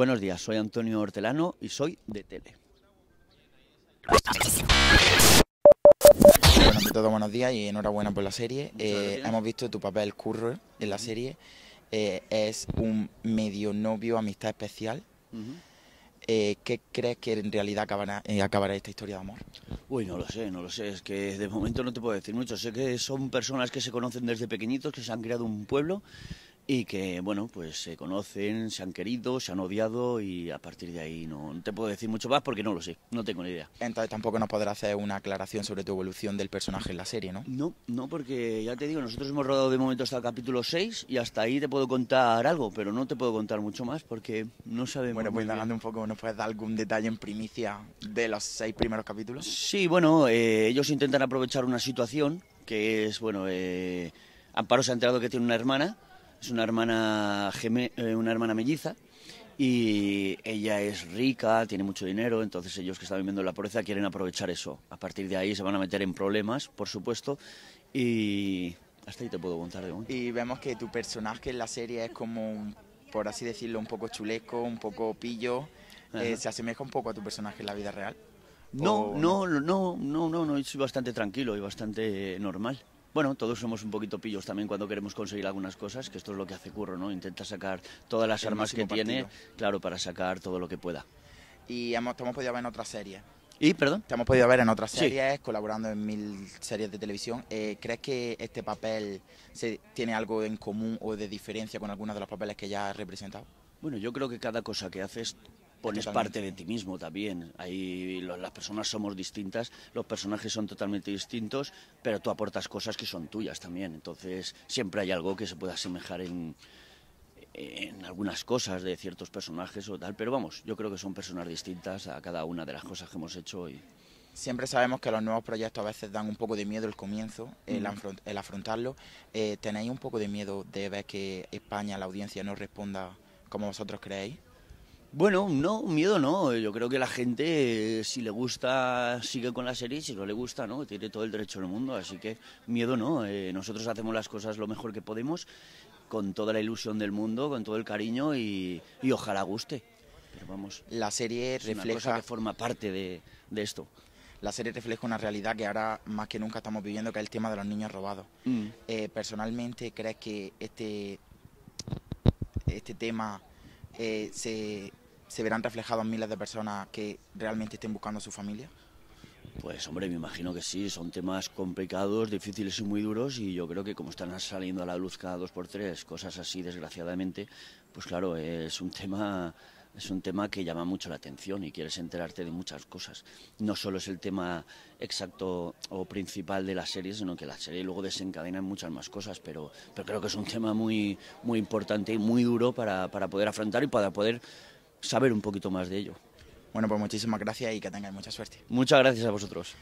Buenos días, soy Antonio Hortelano y soy de Tele. Bueno, buenos días y enhorabuena por la serie. Eh, hemos visto tu papel curro en la serie. Eh, es un medio novio, amistad especial. Eh, ¿Qué crees que en realidad acabará, acabará esta historia de amor? Uy, no lo sé, no lo sé. Es que de momento no te puedo decir mucho. Sé que son personas que se conocen desde pequeñitos, que se han creado un pueblo y que, bueno, pues se conocen, se han querido, se han odiado y a partir de ahí no, te puedo decir mucho más porque no lo sé, no tengo ni idea. Entonces tampoco nos podrás hacer una aclaración sobre tu evolución del personaje en la serie, ¿no? No, no, porque ya te digo, nosotros hemos rodado de momento hasta el capítulo 6 y hasta ahí te puedo contar algo, pero no te puedo contar mucho más porque no sabemos. Bueno, pues indagando un poco, ¿nos puedes dar algún detalle en primicia de los seis primeros capítulos? Sí, bueno, eh, ellos intentan aprovechar una situación que es, bueno, eh, Amparo se ha enterado que tiene una hermana es una hermana, eh, una hermana melliza y ella es rica, tiene mucho dinero, entonces ellos que están viviendo en la pobreza quieren aprovechar eso. A partir de ahí se van a meter en problemas, por supuesto, y hasta ahí te puedo contar de momento. Y vemos que tu personaje en la serie es como, por así decirlo, un poco chuleco, un poco pillo. Eh, ¿Se asemeja un poco a tu personaje en la vida real? No, no, no, no, no, no, soy bastante tranquilo y bastante normal bueno, todos somos un poquito pillos también cuando queremos conseguir algunas cosas, que esto es lo que hace Curro, ¿no? Intenta sacar todas las armas que tiene, claro, para sacar todo lo que pueda. Y hemos, te hemos podido ver en otra serie. ¿Y, perdón? Te hemos podido ver en otras series, sí. colaborando en mil series de televisión. Eh, ¿Crees que este papel se, tiene algo en común o de diferencia con algunos de los papeles que ya has representado? Bueno, yo creo que cada cosa que haces pones parte de ti mismo también. Ahí las personas somos distintas, los personajes son totalmente distintos, pero tú aportas cosas que son tuyas también. Entonces siempre hay algo que se pueda asemejar en, en algunas cosas de ciertos personajes o tal, pero vamos, yo creo que son personas distintas a cada una de las cosas que hemos hecho y, siempre sabemos que los nuevos proyectos a veces dan un poco de miedo el comienzo, el, afrontarlo. Eh, ¿Tenéis un poco de miedo de ver que España, la audiencia, no responda como vosotros creéis? Bueno, no, miedo no. Yo creo que la gente, eh, si le gusta, sigue con la serie, si no le gusta, no, tiene todo el derecho del mundo. Así que miedo no. Eh, nosotros hacemos las cosas lo mejor que podemos, con toda la ilusión del mundo, con todo el cariño y, ojalá guste. Pero vamos. La serie refleja. que forma parte de, esto la serie refleja una realidad que ahora más que nunca estamos viviendo, que es el tema de los niños robados. Mm. Eh, personalmente, ¿crees que este, este tema se se verán reflejados miles de personas que realmente estén buscando su familia? Pues hombre, me imagino que sí, son temas complicados, difíciles y muy duros y yo creo que como están saliendo a la luz cada dos por tres, cosas así desgraciadamente, pues claro, es un tema es un tema que llama mucho la atención y quieres enterarte de muchas cosas. No solo es el tema exacto o principal de la serie, sino que la serie luego desencadena muchas más cosas, pero, pero creo que es un tema muy, muy importante y muy duro para, para poder afrontar y para poder saber un poquito más de ello. Bueno, pues muchísimas gracias y que tengáis mucha suerte. Muchas gracias a vosotros.